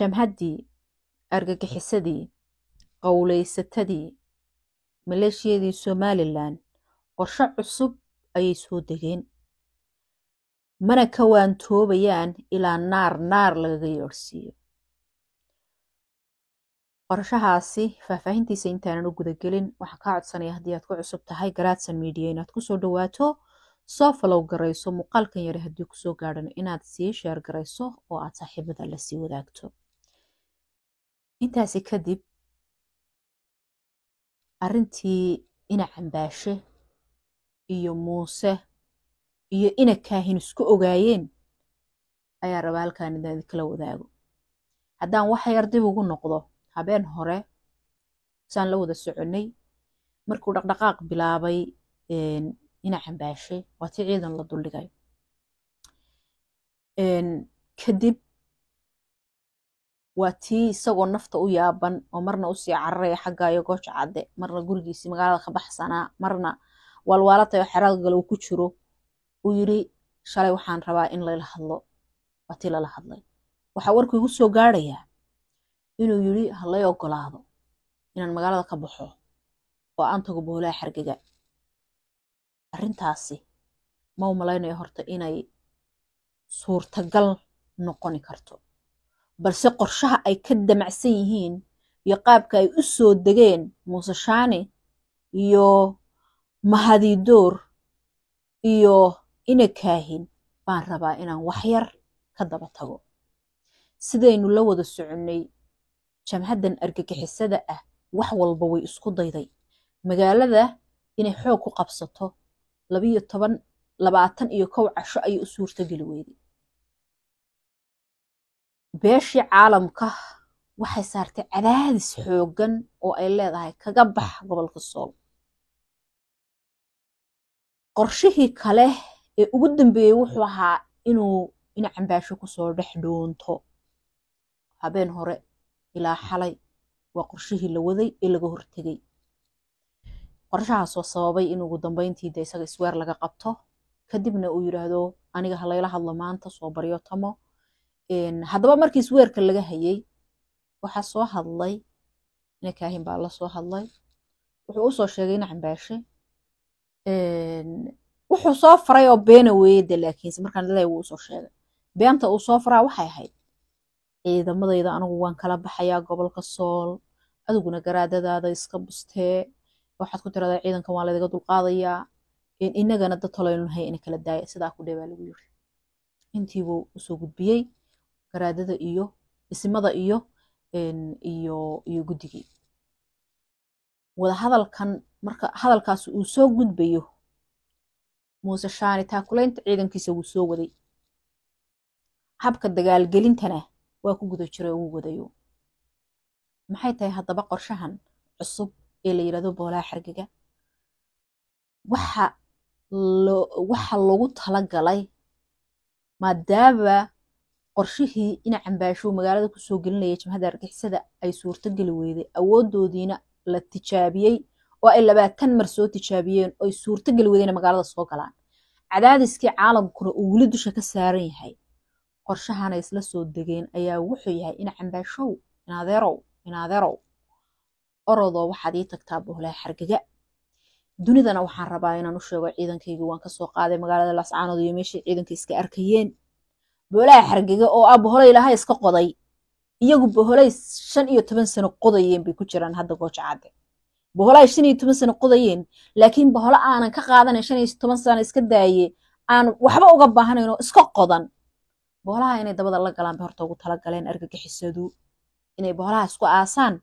jamhaddii argagixisadii qowlaysatadii maleeshiyadii somalilan qorsho cusub ayay soo degeen mana ka waantoobayaan ilaa naar naar lagaga yoorhsiiyo qorshahaasi faahfaahintiisa intaanan u gudagelin waxaan kaa codsanaya haddii aad ku cusub tahay garaadsan media inaad kusoo dhawaato soo falow garayso muuqaalkan yari haddii kusoo gaadhan inaad sii sheergarayso oo aad saaxiibada la sii wadaagto intaasi kadib arrintii ina cambaashe iyo muuse iyo ina kaahin isku ogaayeen ayaa raba halkaan inaan idinkala wadaago haddaan waxyar dib ugu noqdo habeen hore saan la wada soconay markuu dhaqdhaqaaq bilaabay ina cambaashe waa tii ciidan la duldhigay kadib waa tii isagoo nafta u yaaban oo marna usii cararaya xaggaayo gooja cadde marna gurigiisi magaalada ka baxsanaa marna waalwaalatayo xeraada gale uu ku jiro uu yiri shalay waxaan rabaa in lala hadlo waa tii lala hadlay waxaa warku igu soo gaadhayaa inuu yiri halay ogolaado inaan magaalada ka baxo oo aan tago boolaha xargega arrintaasi ma u malaynayo horta inay suurtagal noqoni karto balse qorshaha ay ka damacsan yihiin iyo qaabka ay u soo degeen muuse shaani iyo mahadidoor iyo ina kaahin baan rabaa inaan wax yar ka daba tago sidaynu la wada soconnay jamhaddan argagixisada ah wax walba way isku dayday magaalada inay xoog ku qabsato labiyo toban labaatan iyo kow casho ayay u suurtogeli weyday beeshii caalamka waxay saartay cadaadis xoogan oo ay leedahay kaga bax gobolka sool qorshihii kale ee ugu dambeeyey wuxuu ahaa inuu dhinac cambaasho kusoo dhex dhoonto habeen hore ilaa xalay waa qorshihii la waday ee laga hortegey qorshahaasoo sababay in ugu dambayntiida isaga isweer laga qabto kadibna uu yidhaahdo aniga halayla hadlo maanta soo baryo tamo haddaba markiis weerka laga hayay waxaa soo hadlay ninakaahin baa la soo hadlay wuxuu usoo sheegay ina cambaashe wuxuu soo faray oo beena weeyade laakiinse markaan le wuu usoo sheegay beenta uu soo faraa waxay ahayd ciidamadayda anigu waan kala baxayaa gobolka sool adiguna garaadadaada iska bustee waxaad ku tiradaa ciidankan waa laydaga dulqaadayaa inagana da tolaynunahay ina kala daaya sidaa ku dhee baa lagu yiri intiibuu usoo gudbiyey garaadada iyo isimada iyo iyo guddigii wadahadalkan marka hadalkaas uu soo gudbayo muuse shaani taakulaynta ciidankiisa wuu soo waday habka dagaalgelintana waa ku guda jiro ugu wadayo maxay tahay haddaba qorshahan cusub ee la yidhahdo boolaha xargiga waxa loogu tala galay maadaama qorshihii dhinac cambaashow magaalada kusoo gelinaya jimhada argixisada ay suurtogeli weyday awoodoodiina la tijaabiyey oo ay labaatan mar soo tijaabiyeen oy suurtogeli weydayna magaalada soo galaan cadaadiskii caalamkuna uu weli dusha ka saaran yahay qorshahana isla soo degeen ayaa wuxuu yahay ina cambaashow inadeerow inadeerow orodoo waxaad ii tagtaa buhlaha xargaga dunidana waxaan rabaa inaan u sheego ciidankayga waan kasoo qaaday magaalada laascaanood iyo meeshii ciidanka iska arkayeen boolaha xargega oo ah boholay laha iska qoday iyagu boholay shan iyo toban sano qodayeen bay ku jiraan hadda gooja boholay shan iyo toban sano qodayeen laakiin boholo aanan ka qaadanan shan iyo toban sano iska daaye aan waxba uga baahanaynoo iska qodan boholaha inay dabada la galaan bay horta ugu talagaleen argagixisadu inay boholaha isku aasaan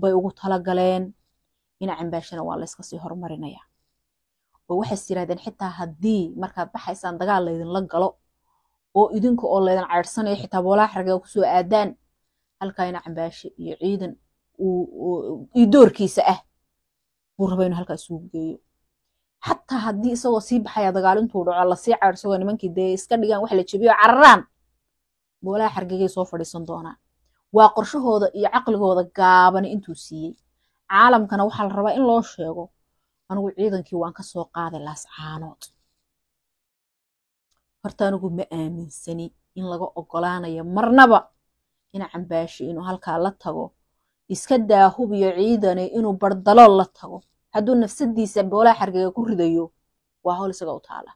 bay ugu talagaleen dhinacan baashana waa layska sii horumarinaya oo waxays yirahdeen xitaa haddii markaad baxaysaan dagaal laydinla galo oo idinka oo laydan ceydhsanayo xitaa boolaha xarga kusoo aadaan halkaina cambaashe iyo ciidan iyo doorkiisa ah buu raba inuu halkaa isugu geeyo xataa haddii isagoo sii baxaya dagaalintuu dhaco lasii ceydsagoo nimankii dee iska dhigaan wax la jebiyo cararaan boolaha xargigay soo fadhiisan doonaa waa qorshahooda iyo caqligooda gaabani intuu siiyey caalamkana waxaa la rabaa in loo sheego anigu ciidankii waan ka soo qaaday laascaanood horta anigu ma aaminsani in laga ogolaanayo marnaba in cambaashi inuu halkaa la tago iska daahubiyo ciidane inuu bardalool la tago hadduu nafsadiisa boolaa xargaga ku ridayo waa howl isaga u taala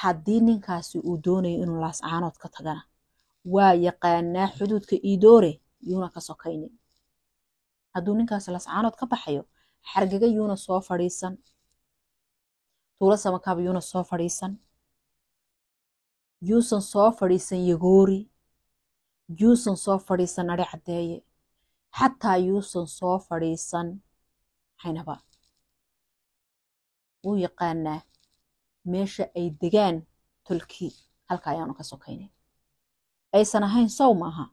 haddii ninkaasi uu doonayo inuu laascaanood ka tagana waa yaqaanaa xuduudka iidoore yuuna ka sokaynin hadduu ninkaasi laascaanood ka baxayo xargaga yuuna soo fadhiisan tuulo samakaab yuuna soo fadhiisan yuusan soo fadhiisan yagoori yuusan soo fadhiisan adhi cadeeye xataa yuusan soo fadhiisan xaynaba wuu yaqaanaa meesha ay degaan tolkii halka ayaanu ka sokaynay aysan ahayn sow maaha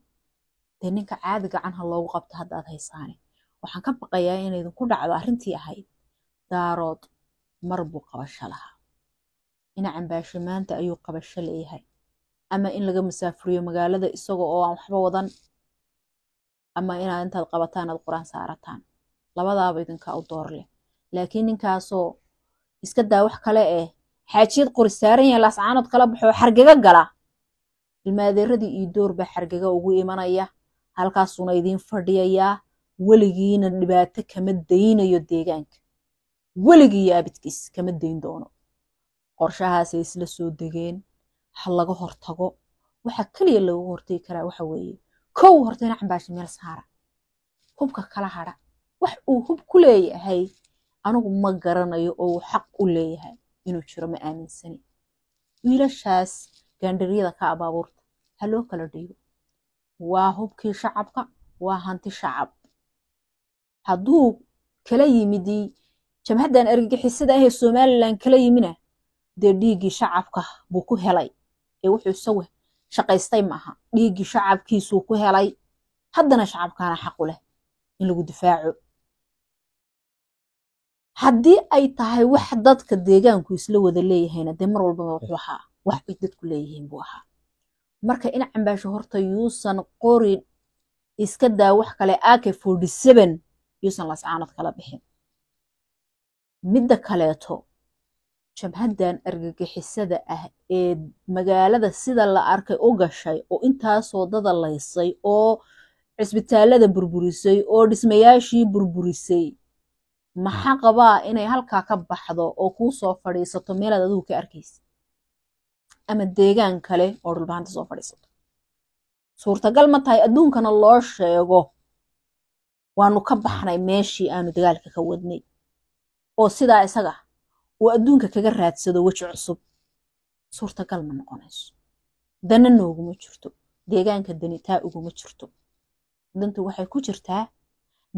dee ninka caadi gacanha loogu qabto haddaad haysaane waxaan ka baqayaa inaydan ku dhacdo arrintii ahayd daarood mar buu qabasho lahaa dhinaca baasho maanta ayuu qabasho leeyahay ama in laga musaafuriyo magaalada isagoo oo aan waxba wadan ama inaad intaad qabataan aad qur-aan saarataan labadaaba idinkaa u door leh laakiin ninkaasoo iska daa wax kale eh xaajiyad qori saaran yahay laascaanood kala baxoo xargaga gala ilmaadeeradii iyo door baa xargega ugu imanaya halkaasuna idiin fadhiyayaa weligiina dhibaato kama daynayo deegaanka weligii aabidkiis kama dayn doono qorshahaasay isla soo degeen ha laga hortago waxaa keliya looga hortagi karaa waxa weeye kow hortayna cambaashi meel saara hubka kala hadha wax uu hub ku leeyahay anigu ma garanayo oo uu xaq u leeyahay inuu jiro ma aaminsani wiilashaas gaandhiryada ka abaabuurta ha loo kala dhiibo waa hubkii shacabka waa hanti shacab hadduu kala yimidii jamhaddan argagixisada ahee somalilan kala yimina dee dhiiggii shacabka buu ku helay ee wuxuu sawe shaqaystay maaha dhiiggii shacabkiisuu ku helay haddana shacabkaana xaqu leh in lagu difaaco haddii ay tahay wax dadka deegaanku isla wada leeyahayna dee mar walbaba wuxuu ahaa wax ay dadku leeyihiin buu ahaa marka ina cambaasho horta yuusan qorin iska daa wax kale ak forty seven yuusan lascaanad kala bixin midda kaleeto jabhaddan argagixisada ah ee magaalada sida la arkay u gashay oo intaasoo wadada laysay oo cisbitaalada burburisay oo dhismayaashii burburisay maxaa hmm. qabaa inay halkaa ka baxdo oo kuu soo fadhiisato meelaad adugu ka arkaysa ama deegaan kale oo dhulbahanta soo fadhiisato suurtagal ma tahay adduunkana loo sheego waanu ka baxnay meeshii aanu dagaalka ka wadnay oo sidaa isaga uu adduunka kaga raadsado weji cusub suurtagal ma noqonayso dana nooguma jirto deegaanka dani taa uguma jirto danta waxay ku jirtaa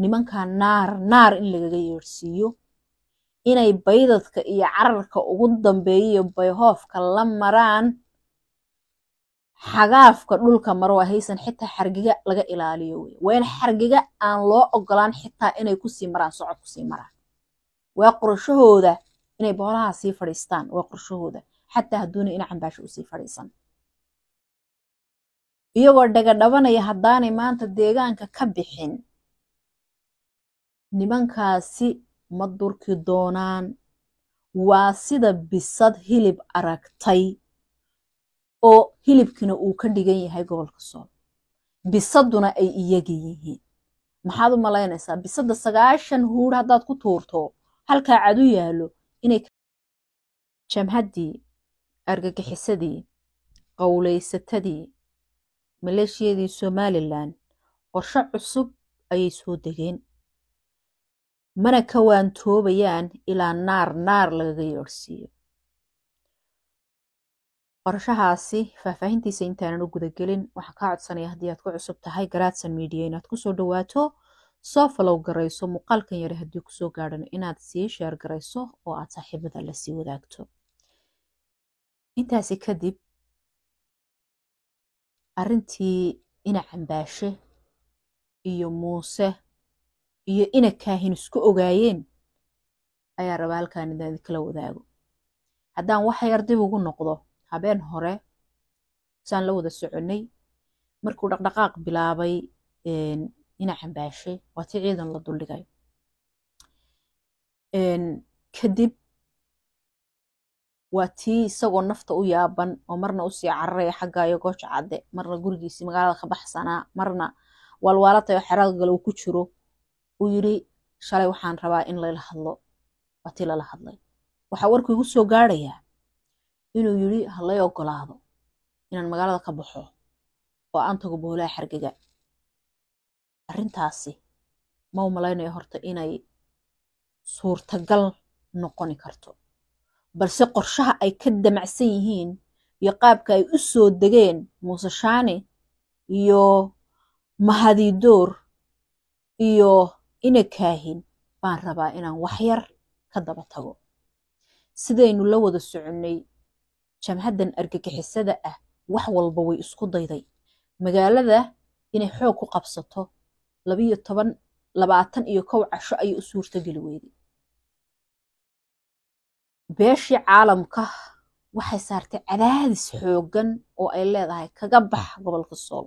nimankaa naar naar in lagaga yeerhsiiyo inay baydadka iyo cararka ugu dambeeyiyo bayhoofka la maraan xagaafka dhulka maro haysan xitaa xargiga laga ilaaliyo wey waa in xargiga aan loo ogolaan xitaa inay kusii maraan socod kusii maraan waa qorashahooda inay boolaha sii fadhiistaan waa qorshahooda xataa haduuna ina cambaasho usii fadhiisan iyagoo dhaga dhabanaya haddaanay maanta deegaanka ka bixin nimankaasi ma durki doonaan waa sida bisad hilib aragtay oo hilibkina uu ka dhigan yahay gobolka sool bisaduna ay iyaga yihiin maxaad u malaynaysaa bisadda sagaashan huur haddaad ku tuurto halkaa cadu yaalo inay jamhaddii argagixisadii qowlaysatadii maleeshiyadii somalilan qorsho cusub ayay soo degeen mana ka waantoobayaan ilaa naar naar lagaga yoorhsiiyo qorshahaasi faahfaahintiisa intaanan u gudagelin waxaan kaa codsanaya haddii aad ku cusub tahay garaadsan media inaad ku soo dhowaato soo falow garayso muuqaalkan yare haddii kusoo gaadhano inaad sii sheer garayso oo aad saaxiibada la sii wadaagto intaasi kadib arrintii ina cambaashe iyo muuse iyo ina kaahin isku ogaayeen ayaa raba halkaan idaan idinkala wadaago haddaan waxyar dib ugu noqdo habeen hore saan la wada soconay markuu dhaqdhaqaaq bilaabay ina cambaashay waa ciidan la duldhigayo kadib waa tii isagoo nafta u yaaban oo marna usii cararaya xaggaayo gooja cadde marna gurigiisii magaalada ka baxsanaa marna waalwaalatayo xeraalgal uu ku jiro uu yiri shalay waxaan rabaa in layla hadlo waa tii lala hadlay waxaa warku igu soo gaadhayaa inuu yiri halay ogolaado inaan magaalada ka baxo oo aan tago boolaha xargega arintaasi ma u malaynaya horta inay suurtagal noqoni karto balse qorshaha ay ka damacsan yihiin iyo qaabka ay u soo degeen muuse shaani iyo mahadidoor iyo ina kaahin baan rabaa inaan waxyar ka daba tago sidaynu la wada soconnay jamhaddan argagixisada ah wax walba way isku dayday magaalada inay xoog ku qabsato labiyo toban labaatan iyo kow casho ayay u suurtogeli weyday beeshii caalamka waxay saartay cadaadis xooggan oo ay leedahay kaga bax gobolka sool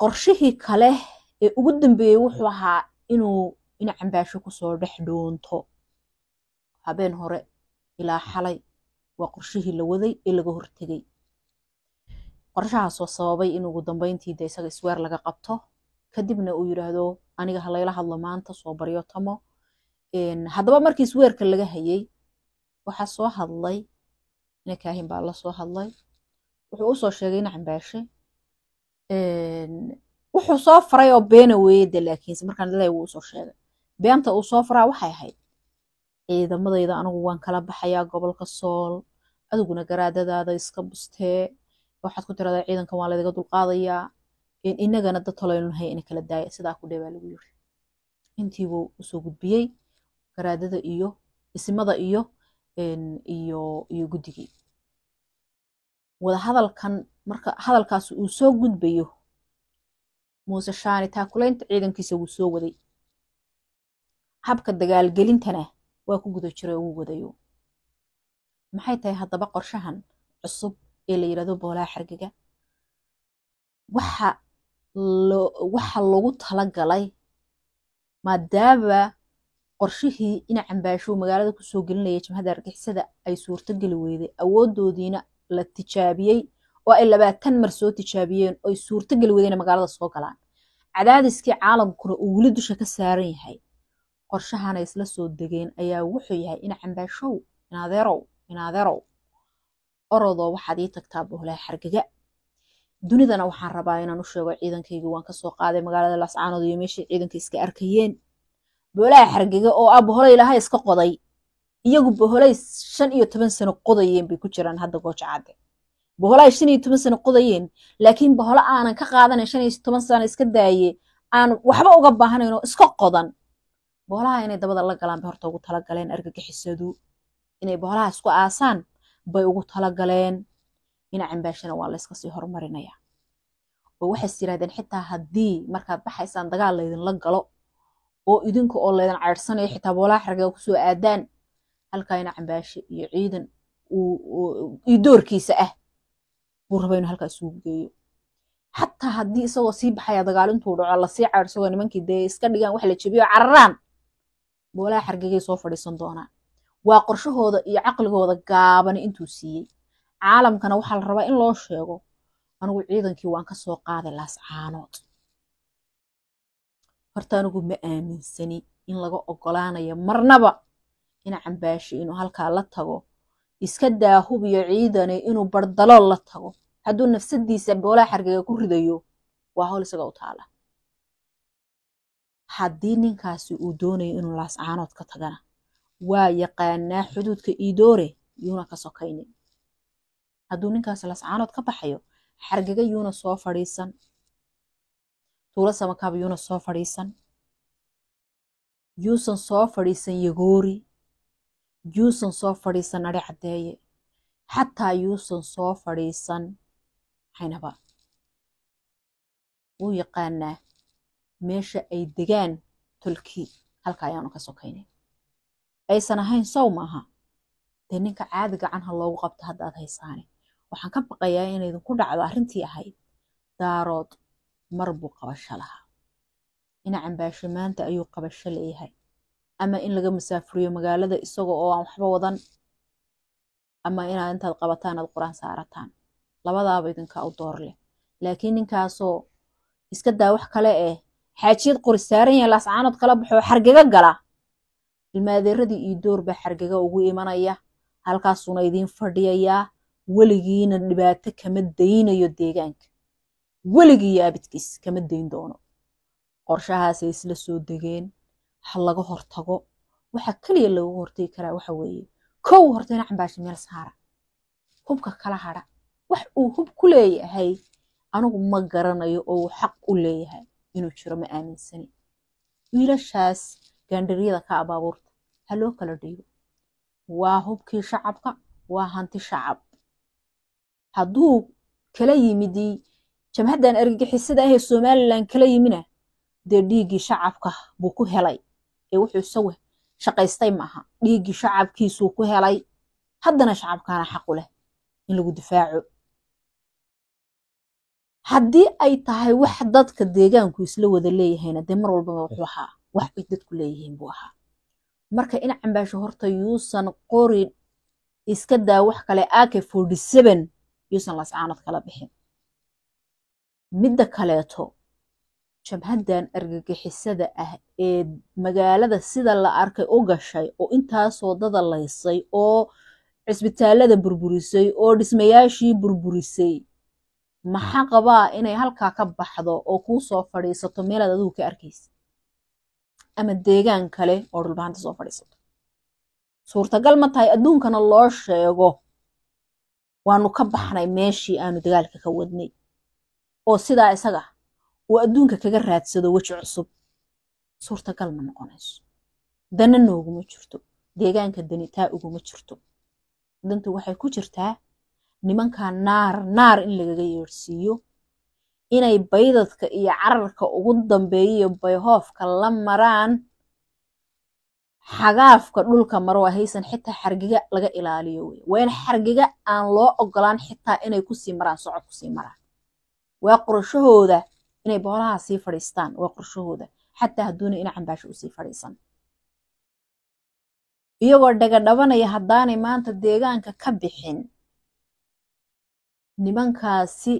qorshihii kale ee ugu dambeeyey wuxuu ahaa inuu in cambaasho kusoo dhex dhoonto habeen hore ilaa xalay waa qorshihii la waday ee laga hortegay qorshahaasoo sababay in ugu dambeyntiida isaga isweer laga qabto kadibna uu yidhaahdo aniga halayla hadlo maanta soo baryo tamo haddaba markii isweerka laga hayay waxaa soo hadlay nakaahin baa la soo hadlay wuxuu usoo sheegay nacambaashe wuxuu soo faray oo beena weeyeda laakiinse markaan ilaahay wuu usoo sheegay beenta uu soo faraa waxay ahayd ciidamadayda anigu waan kala baxayaa gobolka sool adiguna garaadadaada iska bustee waxaad ku tiradaa ciidankan waa ladaga dulqaadayaa inagana dad taloynuhay ina kala daaya sidaa ku dhee baa lagu yiri intiibuu usoo gudbiyey garaadada iyo isimada iyo iyo guddigii wadahadalkan marka hadalkaas uu soo gudbayo muuse shaani taakulaynta ciidankiisa wuu soo waday habka dagaalgelintana waa ku guda jiro uu wadayo maxay tahay haddaba qorshahan cusub ee la yirahdo boolaha xargaga hmm. waxa loogu talagalay maadaama qorshihii dhinac cambaashow magaalada kusoo gelinaya jimhada argixisada ay suurtogeli weyday awoodoodiina la tijaabiyey oo ay labaatan mar soo tijaabiyeen oy suurtogeli weydayna magaalada soo galaan cadaadiskii caalamkuna uu weli dusha ka saaran yahay qorshahana isla soo degeen ayaa wuxuu yahay ina cambaashow inadeerow inadeerow orodoo waxaad ii tagtaa buhlaha xargaga dunidana waxaan rabaa inaan u sheego ciidankaygii waan kasoo qaaday magaalada lascaanood iyo meeshii ciidanka iska arkayeen boolaha xargaga oo ah boholay laha iska qoday iyagu boholay shan iyo toban sano qodayeen bay ku jiraan hadda goojacadde bohola shan iyo toban sano qodayeen laakiin boholo aanan ka qaadanan shan iyo toban sano iska daaye aan waxba uga baahanayno iska qodan boholaha inay dabada la galaan bay horta ugu talagaleen argagixisadu inay boholaha isku aasaan bay ugu talagaleen dhinacan baashana waa layska sii horumarinaya oo waxays yirahdeen xitaa haddii markaad baxaysaan dagaal laydinla galo oo idinka oo laydin cayrsanayo xitaa boolaax raga kusoo aadaan halkaa dhinacan baashe iyo ciidan iyo doorkiisa ah buu raba inuu halkaa isugu geeyo xataa haddii isagoo sii baxaya dagaal intuu dhaco lasii ceydsagoo nimankii dee iska dhigaan wax la jebiyo cararaan boolaax hargegay soo fadhiisan doonaan waa qorshahooda iyo caqligooda gaabani intuu siiyey caalamkana waxaa la rabaa in loo sheego anigu ciidankii waan ka soo qaaday laascaanood horta anigu ma aaminsani in laga ogolaanayo marnaba ina cambaashi inuu halkaa la tago iska daahubiyo hubiyo ciidani inuu bardalool la tago hadduu nafsadiisa boolaa xargaga ku ridayo waa howl isaga u taala haddii ninkaasi uu doonayo inuu laascaanood ka tagana waa yaqaanaa xuduudka idore yuuna ka sokaynin hadduu ninkaas lascaanood ka baxayo xargaga yuuna soo fadhiisan tuulo samakaab yuuna soo fadhiisan yuusan soo fadhiisan yagoori yuusan soo fadhiisan nari caddeeye xataa yuusan soo fadhiisan xaynaba wuu yaqaanaa meesha ay degaan tolkii halka ayaanu ka sokaynay aysan ahayn sow maaha dee ninka caadi gacanha loogu qabto haddaad haysaane waxaan ka baqayaa inaydinku dhacdo arrintii ahayd daarood mar buu qabasho lahaa ina cambaasho maanta ayuu qabasho leeyahay ama in laga masaafuriyo magaalada isaga oo aan waxba wadan ama inaad intaad qabataan qur-aan saarataan labadaaba idinkaa u door leh laakiin ninkaasoo iska daa wax kale eh xaajiyad qori saaran yahay laascaanood kala baxoo xargaga gala ilmaadeeradii iyo doorba xargaga ugu imanaya halkaasuna idiin fadhiyayaa weligiina dhibaato kama daynayo deegaanka weligiiyo abidkiis kama dayn doono qorshahaasay isla soo degeen ha laga hortago waxa keliya looga hortegi karaa waxa weeye kow horta hinac baashi meel saara hubka kala hadha wax uu hub ku leeyahay anigu ma garanayo oo uu xaq u leeyahay inuu jiro ma aaminsani wiilashaas gaandhiryada ka abaabuurta ha loo kala dhiibo waa hubkii shacabka waa hanti shacab hadduu kala yimid jamhaddan argagixisada ahee somalilan kala yimina dee dhiiggii shacabka buu ku helay ee wuxuu isagu shaqaystay maaha dhiiggii shacabkiisuu ku helay haddana shacabkaana xaqu leh in lagu difaaco haddii ay tahay wax dadka deegaanku isla wada leeyahayna dee mar walbaba wuxuu ahaa wax ay dadku leeyihiin buu ahaa marka in cambaasho horta yuusan qorin iska daa wax kale ak yuusan lascaanood kala bixin midda kaleeto jabhaddan argagixisada ah ee magaalada sida la arkay u gashay oo intaasoo dada laysay oo cisbitaalada burburisay oo dhismayaashii burburisay maxaa qabaa inay halkaa ka baxdo oo kuu soo fadhiisato meelaad adugu ka arkaysa ama deegaan kale oo dhulbahanta soo fadhiisato suurtagal ma tahay adduunkana loo sheego waanu ka baxnay meeshii aanu dagaalka ka wadnay oo sidaa isaga uu adduunka kaga raadsado weji cusub suurtagal ma noqonayso dana nooguma jirto deegaanka dani taa uguma jirto danta waxay ku jirtaa nimankaa naar naar in lagaga yeersiiyo inay baydadka iyo cararka ugu dambeeya bayhoofka la maraan xagaafka dhulka maro waa haysan xitaa xargiga laga ilaaliyo wey waa in xargiga aan loo ogolaan xitaa inay kusii maraan socod kusii maraan waa qorshahooda inay boolaha sii fadhiistaan waa qorshahooda xataa hadduuna ina cambaasho usii fadhiisan iyagoo dhaga dhabanaya haddaanay maanta deegaanka ka bixin nimankaasi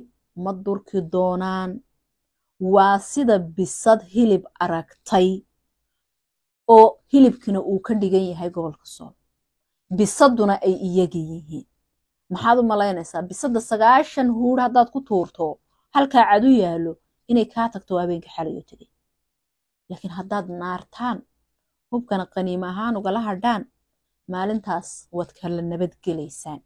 ma durki doonaan waa sida bisad hilib aragtay oo hilibkina uu ka dhigan yahay gobolka sool bisaduna ay iyaga yihiin maxaad u malaynaysaa bisadda sagaashan huur haddaad ku tuurto halkaa cadu yaalo inay kaa tagto habeenka xalayo tegay laakiin haddaad naartaan hubkana qaniim ahaan ugala hadhaan maalintaas waad kala nabadgelaysaan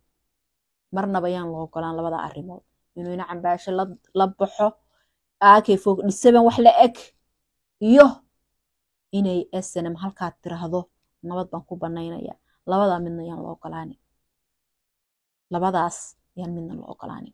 marnaba yaan loo ogolaan labada arrimood inuuna cambaasho la la baxo aakay ah, foog dhisaban wax la eg iyo inay snm halkaad tirahdo nabad baan ku banaynaya labadaa midna yaan lo ogolaani labadaas yaan midna lo ogolaani